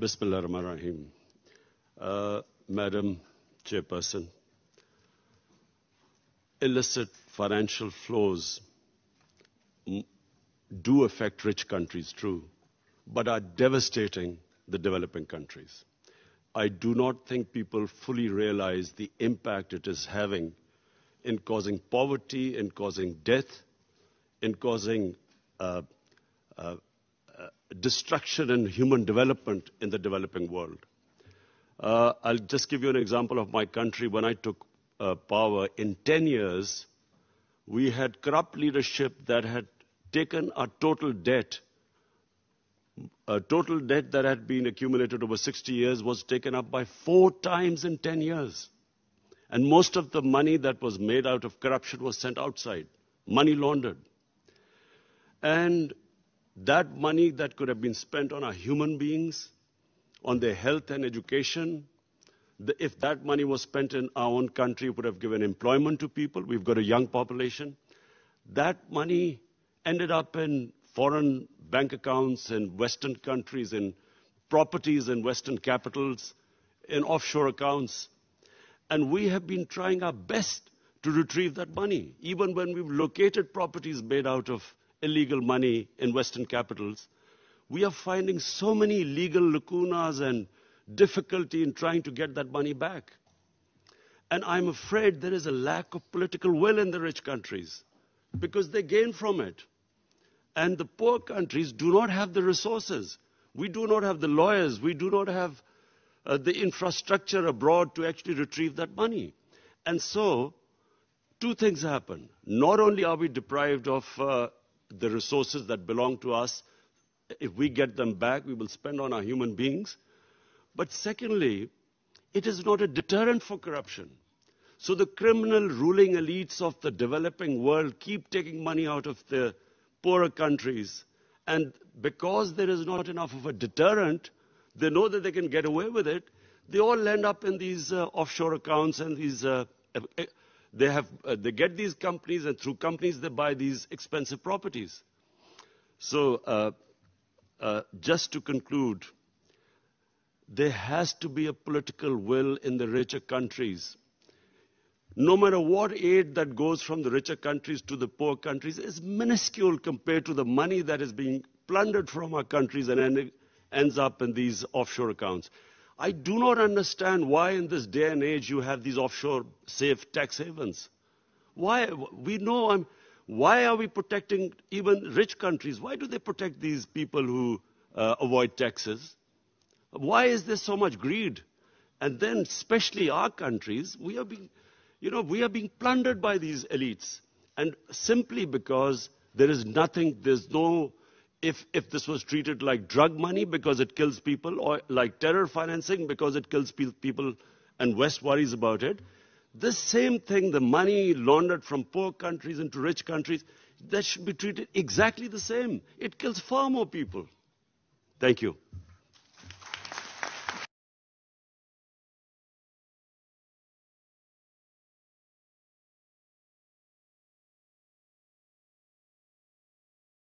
Bismillah ar-Rahman ar-Rahim. Uh, Madam Chairperson, illicit financial flows do affect rich countries, true, but are devastating the developing countries. I do not think people fully realize the impact it is having in causing poverty, in causing death, in causing uh, uh, destruction and human development in the developing world. Uh, I'll just give you an example of my country. When I took uh, power, in 10 years, we had corrupt leadership that had taken our total debt. A total debt that had been accumulated over 60 years was taken up by four times in 10 years. And most of the money that was made out of corruption was sent outside, money laundered. And that money that could have been spent on our human beings, on their health and education, if that money was spent in our own country, it would have given employment to people. We've got a young population. That money ended up in foreign bank accounts in Western countries, in properties in Western capitals, in offshore accounts. And we have been trying our best to retrieve that money, even when we've located properties made out of illegal money in Western capitals, we are finding so many legal lacunas and difficulty in trying to get that money back. And I'm afraid there is a lack of political will in the rich countries because they gain from it. And the poor countries do not have the resources. We do not have the lawyers. We do not have uh, the infrastructure abroad to actually retrieve that money. And so, two things happen. Not only are we deprived of uh, the resources that belong to us, if we get them back, we will spend on our human beings. But secondly, it is not a deterrent for corruption. So the criminal ruling elites of the developing world keep taking money out of the poorer countries. And because there is not enough of a deterrent, they know that they can get away with it. They all end up in these uh, offshore accounts and these uh, they, have, uh, they get these companies, and through companies, they buy these expensive properties. So, uh, uh, just to conclude, there has to be a political will in the richer countries. No matter what aid that goes from the richer countries to the poor countries is minuscule compared to the money that is being plundered from our countries and ends up in these offshore accounts. I do not understand why in this day and age you have these offshore safe tax havens. Why? We know I'm, why are we protecting even rich countries? Why do they protect these people who uh, avoid taxes? Why is there so much greed? And then, especially our countries, we are being, you know, we are being plundered by these elites. And simply because there is nothing, there's no if, if this was treated like drug money because it kills people, or like terror financing because it kills pe- people and West worries about it, this same thing, the money laundered from poor countries into rich countries, that should be treated exactly the same. It kills far more people. Thank you.